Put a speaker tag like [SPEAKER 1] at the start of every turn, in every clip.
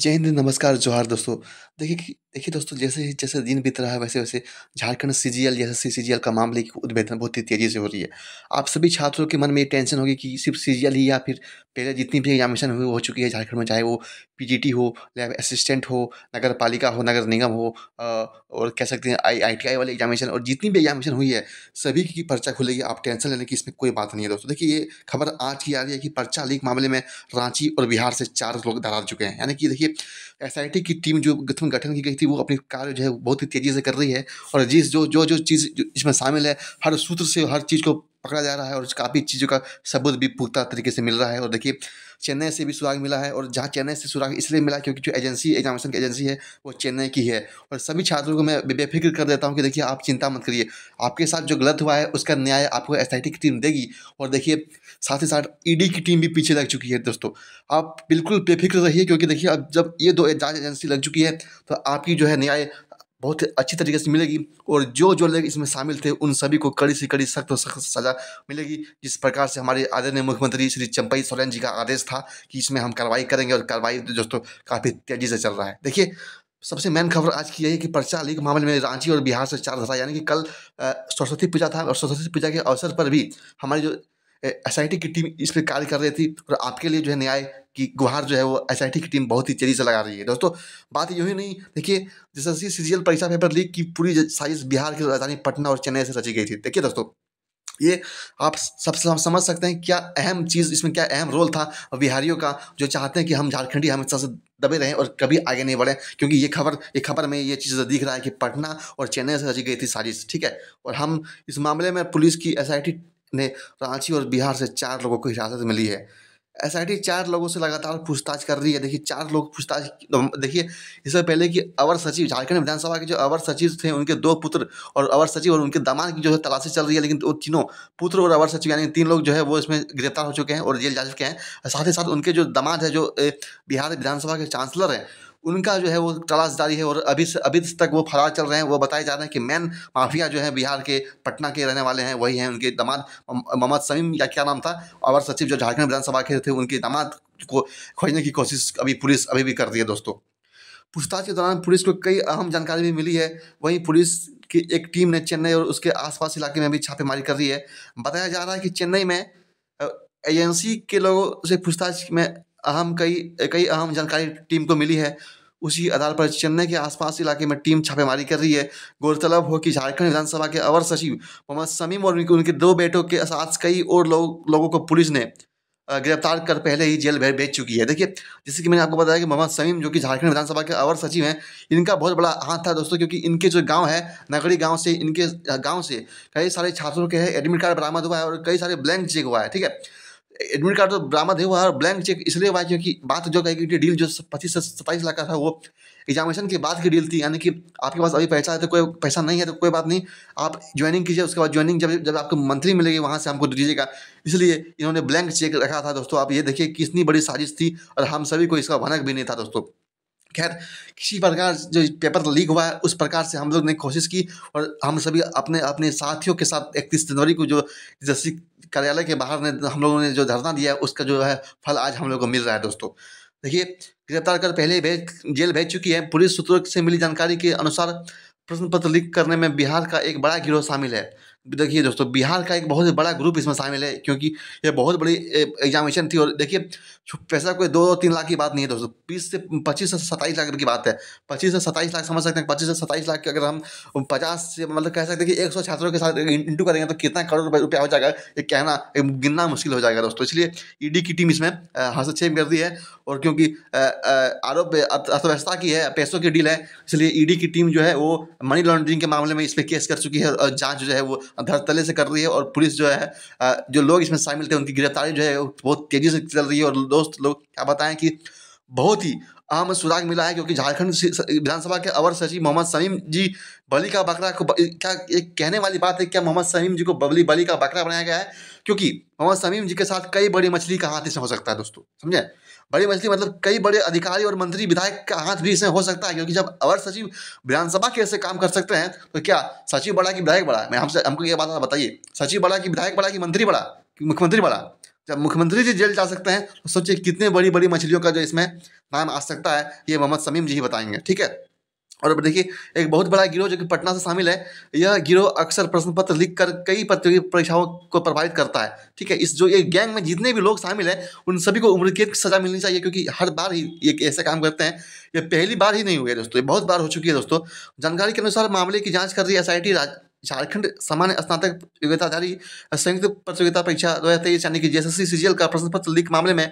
[SPEAKER 1] जय हिंद नमस्कार जोहार दोस्तों देखिए देखिए दोस्तों जैसे ही जैसे दिन बीत रहा है वैसे वैसे झारखंड सी जी एल जैसे सी सी जी एल का मामले की उद्भेदन बहुत ही तेज़ी से हो रही है आप सभी छात्रों के मन में ये टेंशन होगी कि सिर्फ सी जी एल ही या फिर पहले जितनी भी एग्जामिनेशन हुई हो चुकी है झारखंड में चाहे वो पी जी टी हो लैब असिस्टेंट हो नगर पालिका हो नगर निगम हो और कह सकते हैं आई आई टी आई वाले एग्जामिनेशन और जितनी भी एग्जामिनेशन हुई है सभी की पर्चा खुलेगी आप टेंशन लेने की इसमें कोई बात नहीं है दोस्तों देखिए ये खबर आज की आ रही है कि पर्चा लीक मामले में रांची और बिहार से चार लोग दरार चुके हैं यानी कि देखिए देखिए एस की टीम जो गठन गठन की गई थी वो अपनी कार्य जो है बहुत ही तेज़ी से कर रही है और जिस जो जो जो चीज़ इसमें शामिल है हर सूत्र से हर चीज़ को पकड़ा जा रहा है और काफ़ी चीज़ों का सबूत भी पुख्ता तरीके से मिल रहा है और देखिए चेन्नई से भी सुराग मिला है और जहाँ चेन्नई से सुराग इसलिए मिला क्योंकि जो एजेंसी एग्जामिनेशन की एजेंसी है वो चेन्नई की है और सभी छात्रों को मैं बेफिक्र कर देता हूँ कि देखिए आप चिंता मत करिए आपके साथ जो गलत हुआ है उसका न्याय आपको एस की टीम देगी और देखिए साथ ही साथ ईडी e की टीम भी पीछे लग चुकी है दोस्तों आप बिल्कुल बेफिक्र रहिए क्योंकि देखिए अब जब ये दो जांच एजेंसी लग चुकी है तो आपकी जो है न्याय बहुत अच्छी तरीके से मिलेगी और जो जो लोग इसमें शामिल थे उन सभी को कड़ी से कड़ी सख्त सख्त सजा मिलेगी जिस प्रकार से हमारे आदरणीय मुख्यमंत्री श्री चंपई सोरेन जी का आदेश था कि इसमें हम कार्रवाई करेंगे और कार्रवाई तो दोस्तों काफ़ी तेज़ी से चल रहा है देखिए सबसे मेन खबर आज की यही है कि पर्चा लीक मामले में रांची और बिहार से चार धारा यानी कि कल सरस्वती पूजा था और सरस्वती पूजा के अवसर पर भी हमारे जो एस की टीम इस पर कार्य कर रही थी और आपके लिए जो है न्याय की गुहार जो है वो एस की टीम बहुत ही तेजी से लगा रही है दोस्तों बात यूँ ही नहीं देखिए जैसे सीजीएल परीक्षा पेपर लीक की पूरी साजिश बिहार की राजधानी पटना और चेन्नई से रची गई थी देखिए दोस्तों ये आप सब समझ सकते हैं क्या अहम चीज़ इसमें क्या अहम रोल था बिहारियों का जो चाहते हैं कि हम झारखंडी हमेशा से दबे रहें और कभी आगे नहीं बढ़ें क्योंकि ये खबर ये खबर में ये चीज़ दिख रहा है कि पटना और चेन्नई से रची गई थी साजिश ठीक है और हम इस मामले में पुलिस की एस ने रांची और बिहार से चार लोगों को हिरासत में ली है एसआईटी चार लोगों से लगातार पूछताछ कर रही है देखिए चार लोग पूछताछ तो देखिए इससे पहले कि अवर सचिव झारखंड विधानसभा के जो अवर सचिव थे उनके दो पुत्र और अवर सचिव और उनके दामाद की जो है तलाशी चल रही है लेकिन वो तीनों पुत्र और अवर सचिव यानी तीन लोग जो है वो इसमें गिरफ्तार हो चुके हैं और जेल जा चुके हैं साथ ही साथ उनके जो दामाद है जो बिहार विधानसभा के चांसलर हैं उनका जो है वो तलाश जारी है और अभी से अभी तक वो फरार चल रहे हैं वो बताए जा रहे हैं कि मेन माफिया जो है बिहार के पटना के रहने वाले हैं वही हैं उनके दामाद मोहम्मद समीम या क्या नाम था अवर सचिव जो झारखंड विधानसभा के थे उनके दामाद को खोजने की कोशिश अभी पुलिस अभी भी कर रही है दोस्तों पूछताछ के दौरान पुलिस को कई अहम जानकारी भी मिली है वहीं पुलिस की एक टीम ने चेन्नई और उसके आसपास इलाके में भी छापेमारी कर रही है बताया जा रहा है कि चेन्नई में एजेंसी के लोगों से पूछताछ में अहम कई कई अहम जानकारी टीम को मिली है उसी आधार पर चेन्नई के आसपास इलाके में टीम छापेमारी कर रही है गौरतलब हो कि झारखंड विधानसभा के अवर सचिव मोहम्मद समीम और उनके दो बेटों के साथ कई और लो, लोगों को पुलिस ने गिरफ्तार कर पहले ही जेल भेज चुकी है देखिए जैसे कि मैंने आपको बताया कि मोहम्मद समीम जो कि झारखंड विधानसभा के अवर सचिव हैं इनका बहुत बड़ा हाथ था दोस्तों क्योंकि इनके जो गांव है नगरी गांव से इनके गांव से कई सारे छात्रों के एडमिट कार्ड बरामद हुआ है और कई सारे ब्लैंक चेक हुआ है ठीक है एडमिट कार्ड तो बरामद हुआ और ब्लैंक चेक इसलिए हुआ क्योंकि बात जो कही कि डील जो पच्चीस से सत्ताईस लाख का था वो एग्जामिनेशन के बाद की डील थी यानी कि आपके पास अभी पैसा है तो कोई पैसा नहीं है तो कोई बात नहीं आप ज्वाइनिंग कीजिए उसके बाद ज्वाइनिंग जब जब आपको मंथली मिलेगी वहाँ से हमको दीजिएगा इसलिए इन्होंने ब्लैंक चेक रखा था दोस्तों आप ये देखिए कितनी बड़ी साजिश थी और हम सभी को इसका भनक भी नहीं था दोस्तों खैर किसी प्रकार जो पेपर लीक हुआ है उस प्रकार से हम लोग ने कोशिश की और हम सभी अपने अपने साथियों के साथ इकतीस जनवरी को जो जैसी कार्यालय के बाहर ने हम लोगों ने जो धरना दिया उसका जो है फल आज हम लोग को मिल रहा है दोस्तों देखिए गिरफ्तार कर पहले भेज जेल भेज चुकी है पुलिस सूत्रों से मिली जानकारी के अनुसार प्रश्न पत्र लीक करने में बिहार का एक बड़ा गिरोह शामिल है देखिए दोस्तों बिहार का एक बहुत बड़ा ग्रुप इसमें शामिल है क्योंकि ये बहुत बड़ी एग्जामिनेशन थी और देखिए पैसा कोई दो तीन लाख की बात नहीं है दोस्तों बीस से पच्चीस से सत्ताईस लाख की बात है पच्चीस से सत्ताईस लाख समझ सकते हैं पच्चीस से सत्ताईस लाख अगर हम पचास से मतलब कह सकते हैं कि एक सौ छात्रों के साथ इंटू करेंगे तो कितना करोड़ रुपये रुपया हो जाएगा ये कहना गिनना मुश्किल हो जाएगा दोस्तों इसलिए ईडी e की टीम इसमें हस्तक्षेप दी है और क्योंकि आरोप अर्थव्यवस्था की है पैसों की डील है इसलिए ईडी e की टीम जो है वो मनी लॉन्ड्रिंग के मामले में इस पर केस कर चुकी है और जाँच जो है वो धरतले से कर रही है और पुलिस जो है जो लोग इसमें शामिल थे उनकी गिरफ्तारी जो है बहुत तेज़ी से चल रही है और दोस्त लोग क्या बताएं कि बहुत ही अहम सुराग मिला है क्योंकि झारखंड विधानसभा के अवर सचिव मोहम्मद समीम जी बली का बकरा को क्या एक कहने वाली बात है क्या मोहम्मद समीम जी को बबली बली का बकरा बनाया गया है क्योंकि मोहम्मद समीम जी के साथ कई बड़ी मछली का हाथ इसमें हो सकता है दोस्तों समझे बड़ी मछली मतलब कई बड़े अधिकारी और मंत्री विधायक का हाथ भी इसमें हो सकता है क्योंकि जब अवर सचिव विधानसभा के ऐसे काम कर सकते हैं तो क्या सचिव बड़ा कि विधायक बड़ा मैं हमसे हमको ये बात बताइए सचिव बड़ा कि विधायक बड़ा कि मंत्री बड़ा कि मुख्यमंत्री बड़ा जब मुख्यमंत्री जी जेल जा सकते हैं तो सोचिए कितने बड़ी बड़ी मछलियों का जो इसमें नाम आ सकता है ये मोहम्मद समीम जी ही बताएंगे ठीक है और देखिए एक बहुत बड़ा गिरोह जो कि पटना से शामिल है यह गिरोह अक्सर प्रश्न पत्र लिख कर कई प्रतियोगी परीक्षाओं को प्रभावित करता है ठीक है इस जो ये गैंग में जितने भी लोग शामिल हैं उन सभी को उम्र की सजा मिलनी चाहिए क्योंकि हर बार ही ये ऐसे काम करते हैं ये पहली बार ही नहीं हुए दोस्तों ये बहुत बार हो चुकी है दोस्तों जानकारी के अनुसार मामले की जाँच कर रही एस आई झारखंड सामान्य स्नातक जारी संयुक्त प्रतियोगिता परीक्षा दो हज़ार यानी कि जेएसएससी सीजीएल का प्रश्न पत्र लीक मामले में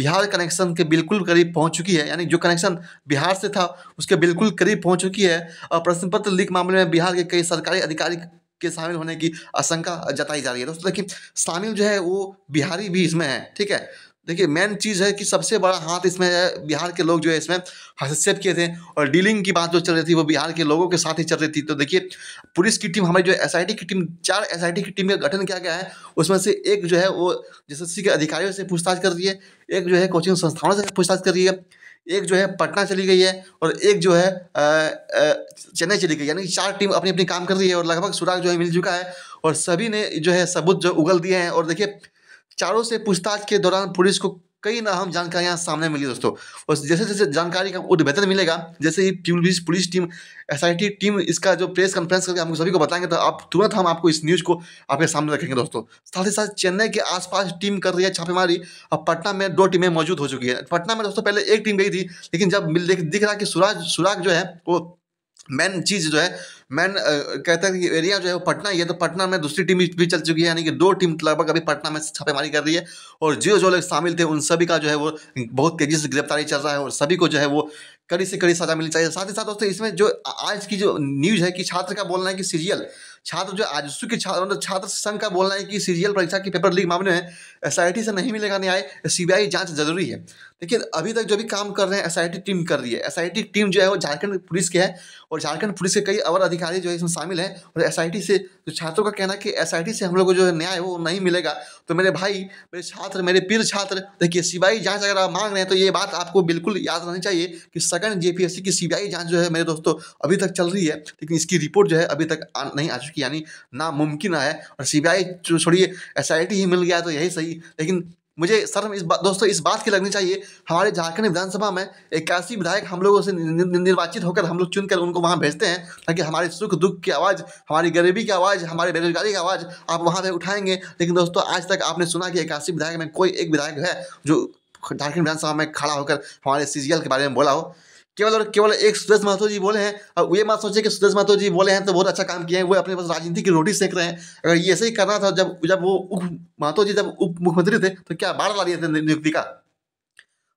[SPEAKER 1] बिहार कनेक्शन के बिल्कुल करीब पहुंच चुकी है यानी जो कनेक्शन बिहार से था उसके बिल्कुल करीब पहुंच चुकी है और प्रश्न पत्र लीक मामले में बिहार के कई सरकारी अधिकारी के शामिल होने की आशंका जताई जा रही है दोस्तों देखिए शामिल जो है वो बिहारी भी इसमें है ठीक है देखिए मेन चीज़ है कि सबसे बड़ा हाथ इसमें बिहार के लोग जो है इसमें हस्तक्षेप किए थे और डीलिंग की बात जो चल रही थी वो बिहार के लोगों के साथ ही चल रही थी तो देखिए पुलिस की टीम हमारी जो एस की टीम चार एस की टीम का गठन किया गया है उसमें से एक जो है वो एस के अधिकारियों से पूछताछ कर रही है एक जो है कोचिंग संस्थानों से पूछताछ कर रही है एक जो है पटना चली गई है और एक जो है चेन्नई चली गई यानी चार टीम अपनी अपनी काम कर रही है और लगभग सुराग जो है मिल चुका है और सभी ने जो है सबूत जो उगल दिए हैं और देखिए चारों से पूछताछ के दौरान पुलिस को कई नाहम जानकारियां सामने मिली दोस्तों और जैसे जैसे जानकारी का उद्भेदन मिलेगा जैसे ही police police team S team इसका जो प्रेस कॉन्फ्रेंस करके हम सभी को बताएंगे तो आप तुरंत हम आपको इस न्यूज़ को आपके सामने रखेंगे दोस्तों साथ ही साथ चेन्नई के आसपास टीम कर रही है छापेमारी और पटना में दो टीमें मौजूद हो चुकी है पटना में दोस्तों पहले एक टीम गई थी लेकिन जब दिख रहा कि सुराग सुराग जो है वो मेन चीज़ जो है मैन कहता है कि एरिया जो है वो पटना ही है तो पटना में दूसरी टीम भी चल चुकी है यानी कि दो टीम लगभग अभी पटना में छापेमारी कर रही है और जो जो लोग शामिल थे उन सभी का जो है वो बहुत तेज़ी से गिरफ्तारी चल रहा है और सभी को जो है वो कड़ी से कड़ी सजा मिलनी चाहिए साथ ही साथ दोस्तों इसमें जो आज की जो न्यूज़ है कि छात्र का बोलना है कि सीरियल छात्र जो आज के छात्र मतलब छात्र संघ का बोलना है कि सीरियल परीक्षा के पेपर लीक मामले में एस से नहीं मिलेगा न्याय सीबीआई जांच जरूरी है लेकिन अभी तक जो भी काम कर रहे हैं एस टीम कर रही है एस टीम जो है वो झारखंड पुलिस के है और झारखंड पुलिस के कई अवर अधिकारी जो इसमें शामिल है और एस से जो तो छात्रों का कहना है कि एस से हम लोग को जो न्याय वो नहीं मिलेगा तो मेरे भाई मेरे छात्र मेरे पीर छात्र देखिए सीबीआई जांच अगर आप मांग रहे हैं तो ये बात आपको बिल्कुल याद रहनी चाहिए कि सेकंड जे की सीबीआई जांच जो है मेरे दोस्तों अभी तक चल रही है लेकिन इसकी रिपोर्ट जो है अभी तक आ, नहीं आ चुकी यानी नामुमकिन है और सी आई छोड़िए एस ही मिल गया तो यही सही लेकिन मुझे सर इस बात दोस्तों इस बात की लगनी चाहिए हमारे झारखंड विधानसभा में इक्यासी विधायक हम लोगों से निर्वाचित होकर हम लोग चुनकर उनको वहाँ भेजते हैं ताकि हमारे सुख दुख की आवाज़ हमारी गरीबी की आवाज़ हमारे बेरोजगारी की आवाज़ आप वहाँ पर उठाएंगे लेकिन दोस्तों आज तक आपने सुना कि इक्यासी विधायक में कोई एक विधायक है जो झारखंड विधानसभा में खड़ा होकर हमारे सी के बारे में बोला हो केवल और केवल एक सुरेश महतो जी बोले हैं और ये बात सोचे कि सुरेश महतो जी बोले हैं तो बहुत अच्छा काम किए हैं वो अपने पास राजनीति की रोटी सेक रहे हैं अगर ये ऐसे ही करना था जब जब वो उप महतो जी जब उप मुख्यमंत्री थे तो क्या बाढ़ ला दिए थे नियुक्ति का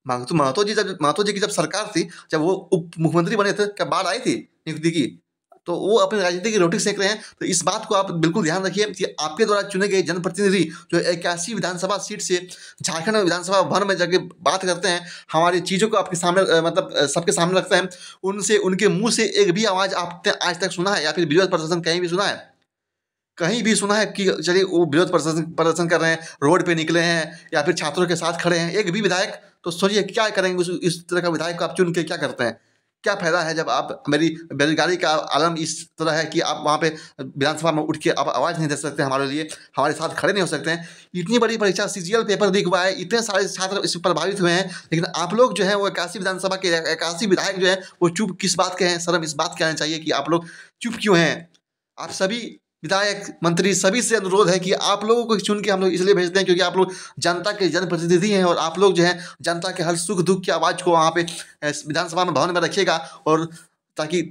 [SPEAKER 1] महतो जी जब महतो जी की जब सरकार थी जब वो उप मुख्यमंत्री बने थे क्या बाढ़ आई थी नियुक्ति की तो वो अपनी राजनीति की रोटी सेक रहे हैं तो इस बात को आप बिल्कुल ध्यान रखिए कि आपके द्वारा चुने गए जनप्रतिनिधि जो इक्यासी विधानसभा सीट से झारखंड विधानसभा भवन में जाके बात करते हैं हमारी चीज़ों को आपके सामने मतलब सबके सामने रखते हैं उनसे उनके मुँह से एक भी आवाज़ आपने आज तक सुना है या फिर विरोध प्रदर्शन कहीं भी सुना है कहीं भी सुना है कि चलिए वो विरोध प्रदर्शन प्रदर्शन कर रहे हैं रोड पे निकले हैं या फिर छात्रों के साथ खड़े हैं एक भी विधायक तो सोचिए क्या करेंगे उस इस तरह का विधायक को आप चुन के क्या करते हैं क्या फ़ायदा है जब आप मेरी बेरोजगारी का आलम इस तरह है कि आप वहाँ पे विधानसभा में उठ के आप आवाज़ नहीं दे सकते हमारे लिए हमारे साथ खड़े नहीं हो सकते हैं इतनी बड़ी परीक्षा सी पेपर दिख हुआ है इतने सारे छात्र इस प्रभावित हुए हैं लेकिन आप लोग जो है वो इक्यासी विधानसभा के इक्यासी विधायक जो है वो चुप किस बात के हैं शर्म इस बात के आना चाहिए कि आप लोग चुप क्यों हैं आप सभी विधायक मंत्री सभी से अनुरोध है कि आप लोगों को चुन के हम लोग इसलिए भेजते हैं क्योंकि आप लोग जनता के जनप्रतिनिधि हैं और आप लोग जो है जनता के हर सुख दुख की आवाज़ को वहाँ पे विधानसभा में भवन में रखिएगा और ताकि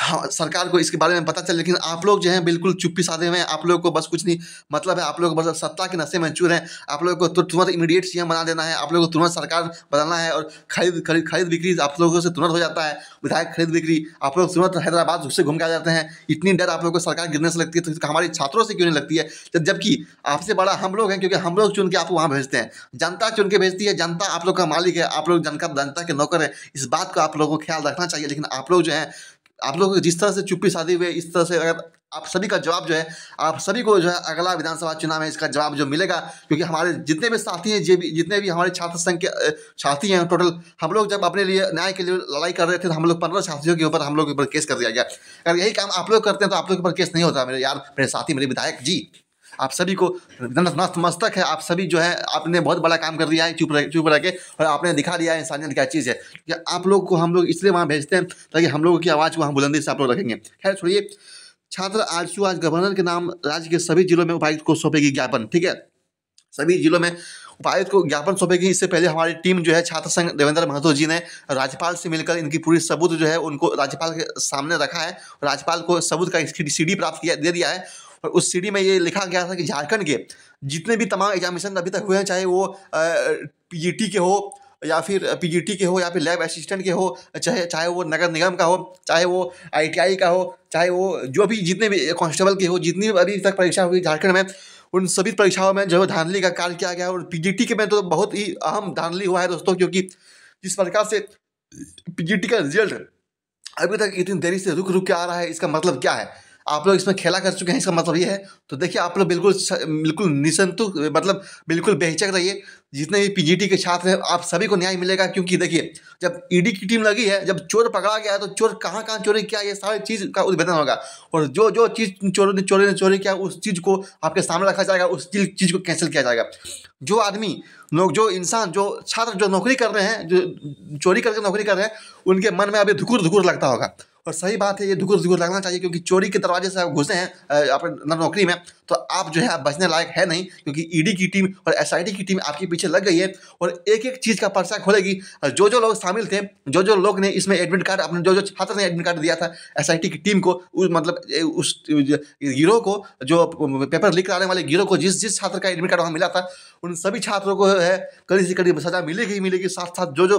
[SPEAKER 1] हाँ सरकार को इसके बारे में पता चले लेकिन आप लोग जो हैं बिल्कुल चुप्पी साधे हुए हैं आप लोगों को बस कुछ नहीं मतलब है आप लोग बस सत्ता के नशे में चूर हैं आप लोगों को तुरंत इमीडिएट सीएम बना देना है आप लोगों को तुरंत सरकार बनाना है और खरीद खरीद खरीद बिक्री आप लोगों से तुरंत हो जाता है विधायक खरीद बिक्री आप लोग तुरंत हैदराबाद उससे घूम के आ जाते हैं इतनी डर आप लोग को सरकार गिरने से लगती है तो हमारे छात्रों से क्यों नहीं लगती है तो जबकि आपसे बड़ा हम लोग हैं क्योंकि हम लोग चुन के आपको वहाँ भेजते हैं जनता चुन के भेजती है जनता आप लोग का मालिक है आप लोग जनता जनता के नौकर है इस बात को आप लोगों को ख्याल रखना चाहिए लेकिन आप लोग जो है आप लोग जिस तरह से चुप्पी साधे हुए इस तरह से अगर आप सभी का जवाब जो है आप सभी को जो है अगला विधानसभा चुनाव में इसका जवाब जो मिलेगा क्योंकि हमारे जितने भी साथी हैं जे भी जितने भी हमारे छात्र संघ के साथी हैं टोटल हम लोग जब अपने लिए न्याय के लिए लड़ाई कर रहे थे तो हम लोग पंद्रह साथियों के ऊपर हम लोग के ऊपर केस कर दिया गया अगर यही काम आप लोग करते हैं तो आप लोग के ऊपर केस नहीं होता मेरे यार मेरे साथी मेरे विधायक जी आप सभी को नतमस्तक है आप सभी जो है आपने बहुत बड़ा काम कर दिया है चुप रह चुप रह के और आपने दिखा दिया है इंसानियत क्या चीज़ है कि आप लोग को हम लोग इसलिए वहाँ भेजते हैं ताकि हम लोगों की आवाज़ को बुलंदी से आप लोग रखेंगे खैर छोड़िए छात्र आरसीयू आज गवर्नर के नाम राज्य के सभी जिलों में उपायुक्त को सौंपेगी ज्ञापन ठीक है सभी जिलों में उपायुक्त को ज्ञापन सौंपेगी इससे पहले हमारी टीम जो है छात्र संघ देवेंद्र महतो जी ने राज्यपाल से मिलकर इनकी पूरी सबूत जो है उनको राज्यपाल के सामने रखा है राज्यपाल को सबूत का सी डी प्राप्त किया दे दिया है और उस सी में ये लिखा गया था कि झारखंड के जितने भी तमाम एग्जामिनेशन अभी तक हुए हैं चाहे वो पी के हो या फिर पीजीटी के हो या फिर लैब असिस्टेंट के हो चाहे चाहे वो नगर निगम का हो चाहे वो आईटीआई का हो चाहे वो जो भी जितने भी कांस्टेबल के हो जितनी भी अभी तक परीक्षा हुई झारखंड में उन सभी परीक्षाओं में जो है धांधली का कार्य किया गया और पीजीटी के में तो बहुत ही अहम धांधली हुआ है दोस्तों क्योंकि जिस प्रकार से पी का रिजल्ट अभी तक इतनी देरी से रुक रुक के आ रहा है इसका मतलब क्या है आप लोग इसमें खेला कर चुके हैं इसका मतलब ये है तो देखिए आप लोग बिल्कुल बिल्कुल निशंतु मतलब बिल्कुल बेहचक रहिए जितने भी पीजीटी के छात्र हैं आप सभी को न्याय मिलेगा क्योंकि देखिए जब ईडी e की टीम लगी है जब चोर पकड़ा गया है तो चोर कहाँ कहाँ चोरी किया ये सारी चीज़ का उद्भेदन होगा और जो जो चीज़ चोरों ने चोरी ने चोरी किया उस चीज़ को आपके सामने रखा जाएगा उस चीज़ को कैंसिल किया जाएगा जो आदमी लोग जो इंसान जो छात्र जो नौकरी कर रहे हैं जो चोरी करके नौकरी कर रहे हैं उनके मन में अभी धुकुर धुकुर लगता होगा और सही बात है ये धुकुर धुकुर लगना चाहिए क्योंकि चोरी के दरवाजे से आप घुसे हैं अपने नौकरी में तो आप जो है आप बचने लायक है नहीं क्योंकि ईडी e की टीम और एसआईटी की टीम आपके पीछे लग गई है और एक एक चीज़ का पर्चा खोलेगी जो जो लोग शामिल थे जो जो लोग ने इसमें एडमिट कार्ड अपने जो जो छात्र ने एडमिट कार्ड दिया था एस की टीम को उस मतलब उस गिरोह को जो पेपर लीक कराने वाले गिरोह को जिस जिस छात्र का एडमिट कार्ड वहाँ मिला था उन सभी छात्रों को है कड़ी से कड़ी सजा मिलेगी मिलेगी साथ साथ जो जो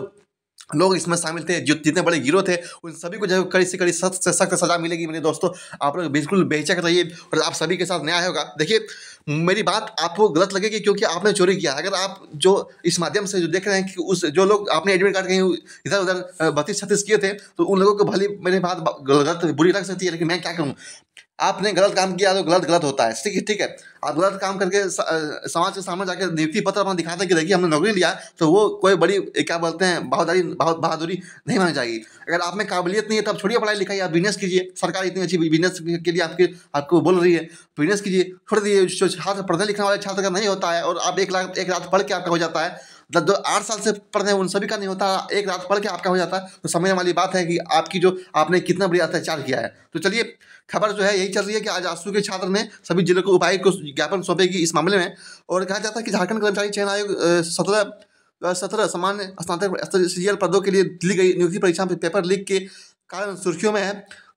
[SPEAKER 1] लोग इसमें शामिल थे जो जितने बड़े हीरो थे उन सभी को जो है कड़ी से कड़ी सख्त से सख्त सजा मिलेगी मेरे दोस्तों आप लोग बिल्कुल बेचक रहिए और आप सभी के साथ न्याय होगा देखिए मेरी बात आपको गलत लगेगी क्योंकि आपने चोरी किया अगर आप जो इस माध्यम से जो देख रहे हैं कि उस जो लोग आपने एडमिट कार्ड कहीं इधर उधर बत्तीस छत्तीस किए थे तो उन लोगों को भली मेरी बात गलत बुरी लग सकती है लेकिन मैं क्या करूँ आपने गलत काम किया तो गलत गलत होता है ठीक है ठीक है आप गलत काम करके समाज के सामने जाकर नियुक्ति पत्र अपना दिखाते हैं कि देखिए हमने नौकरी लिया तो वो कोई बड़ी क्या बोलते हैं बहादारी बहुत बहादुरी नहीं मानी जाएगी अगर आप में काबिलियत नहीं है तब छोड़िए पढ़ाई लिखाई आप बिजनेस कीजिए सरकार इतनी अच्छी बिजनेस के लिए आपके आपको बोल रही है बिजनेस कीजिए छोड़ दीजिए जो छात्र पढ़ने लिखने वाले छात्र का नहीं होता है और आप एक लाख एक रात पढ़ के आपका हो जाता है मतलब दो आठ साल से पढ़ रहे हैं उन सभी का नहीं होता एक रात पढ़ के आपका हो जाता तो समझने वाली बात है कि आपकी जो आपने कितना बड़ी अत्याचार किया है तो चलिए खबर जो है यही चल रही है कि आज आसू के छात्र ने सभी जिलों के उपायुक्त को ज्ञापन सौंपेगी इस मामले में और कहा जाता है कि झारखंड कर्मचारी चयन आयोग सत्रह सत्रह सामान्य स्नातक सीरियल पदों के लिए ली गई नियुक्ति परीक्षा में पेपर लीक के कारण सुर्खियों में है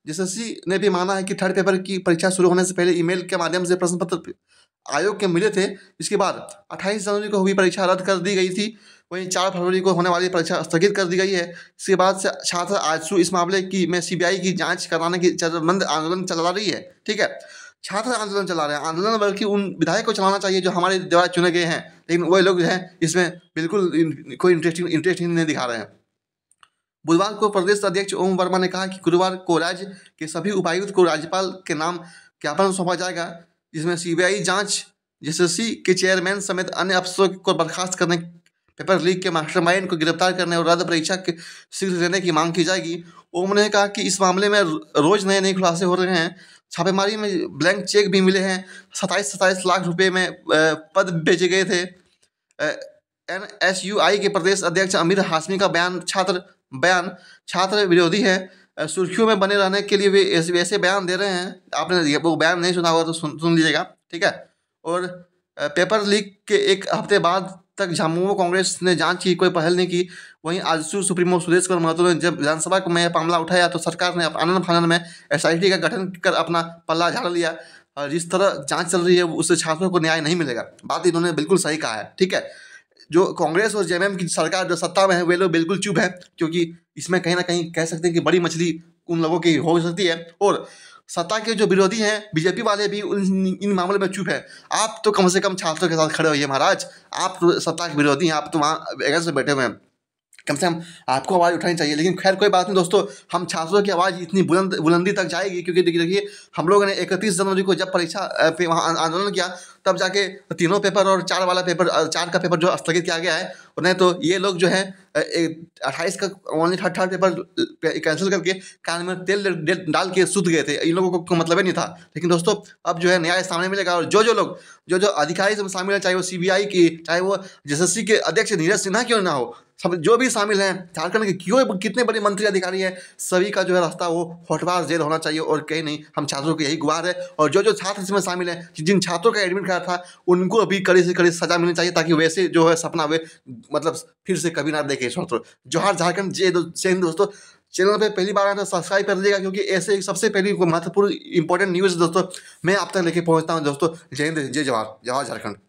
[SPEAKER 1] जेएसएससी ने भी माना है कि थर्ड पेपर की परीक्षा शुरू होने से पहले ईमेल के माध्यम से प्रश्न पत्र आयोग के मिले थे इसके बाद 28 जनवरी को हुई परीक्षा रद्द कर दी गई थी वहीं 4 फरवरी को होने वाली परीक्षा स्थगित कर दी गई है इसके बाद से छात्र आजसू इस मामले की में सीबीआई की जांच कराने की चरणबंद आंदोलन चला रही है ठीक है छात्र आंदोलन चला रहे हैं आंदोलन बल्कि उन विधायक को चलाना चाहिए जो हमारे द्वारा चुने गए हैं लेकिन वह लोग हैं इसमें बिल्कुल कोई इंटरेस्टिंग इंटरेस्ट नहीं दिखा रहे हैं बुधवार को प्रदेश अध्यक्ष ओम वर्मा ने कहा कि गुरुवार को राज्य के सभी उपायुक्त को राज्यपाल के नाम ज्ञापन सौंपा जाएगा जिसमें सीबीआई जांच जेसएससी के चेयरमैन समेत अन्य अफसरों को बर्खास्त करने पेपर लीक के मास्टर को गिरफ्तार करने और रद्द परीक्षा के शीघ्र लेने की मांग की जाएगी ओम ने कहा कि इस मामले में रोज नए नए खुलासे हो रहे हैं छापेमारी में ब्लैंक चेक भी मिले हैं सताईस सताईस लाख रुपए में पद भेजे गए थे एन एस यू आई के प्रदेश अध्यक्ष अमीर हाशमी का बयान छात्र बयान छात्र विरोधी है सुर्खियों में बने रहने के लिए भी ऐसे बयान दे रहे हैं आपने वो बयान नहीं सुना हुआ तो सुन सुन लीजिएगा ठीक है और पेपर लीक के एक हफ्ते बाद तक झामुमो कांग्रेस ने जांच की कोई पहल नहीं की वहीं आजसू सुप्रीमो सुरेश कुमार महतो ने जब विधानसभा में मामला उठाया तो सरकार ने आनंद फानन में एस का गठन कर अपना पल्ला झाड़ लिया और जिस तरह जांच चल रही है उससे छात्रों को न्याय नहीं मिलेगा बात इन्होंने बिल्कुल सही कहा है ठीक है जो कांग्रेस और जेएमएम की सरकार जो सत्ता में है वे लोग बिल्कुल चुप है क्योंकि इसमें कहीं ना कहीं कह सकते हैं कि बड़ी मछली उन लोगों की हो सकती है और सत्ता के जो विरोधी हैं बीजेपी वाले भी उन इन मामले में चुप है आप तो कम से कम छात्रों के साथ खड़े होइए महाराज आप तो सत्ता के विरोधी हैं आप तो वहाँ एगर से बैठे हुए हैं कम से कम आपको आवाज़ उठानी चाहिए लेकिन खैर कोई बात नहीं दोस्तों हम छात्रों की आवाज़ इतनी बुलंद बुलंदी तक जाएगी क्योंकि देखिए देखिए हम लोगों ने इकतीस जनवरी को जब परीक्षा पे वहाँ आंदोलन किया तब जाके तीनों पेपर और चार वाला पेपर चार का पेपर जो स्थगित किया गया है नहीं तो ये लोग जो है अट्ठाईस का only third third paper cancel करके कान में तेल डाल के सूत गए थे इन लोगों को मतलब ही नहीं था लेकिन दोस्तों अब जो है न्याय सामने मिलेगा और जो जो लोग जो जो अधिकारी इसमें शामिल है चाहे वो सीबीआई की चाहे वो एस के अध्यक्ष नीरज सिन्हा क्यों ना हो सब जो भी शामिल हैं झारखंड के क्यों कितने बड़े मंत्री अधिकारी हैं सभी का जो है रास्ता वो होटवार जेल होना चाहिए और कहीं नहीं हम छात्रों के यही गुहार है और जो जो छात्र इसमें शामिल हैं जिन छात्रों का एडमिट कार्ड था उनको भी कड़ी से कड़ी सजा मिलनी चाहिए ताकि वैसे जो है सपना वे मतलब फिर से कभी ना देखें छात्र जोहार झारखंड जय हिंद दोस्तों चैनल पे पहली बार आना तो सब्सक्राइब कर दीजिएगा क्योंकि ऐसे सबसे पहली महत्वपूर्ण इंपॉर्टेंट न्यूज़ दोस्तों मैं आप तक लेके पहुंचता हूं दोस्तों जय हिंद जय जवाहर जवाहर झारखंड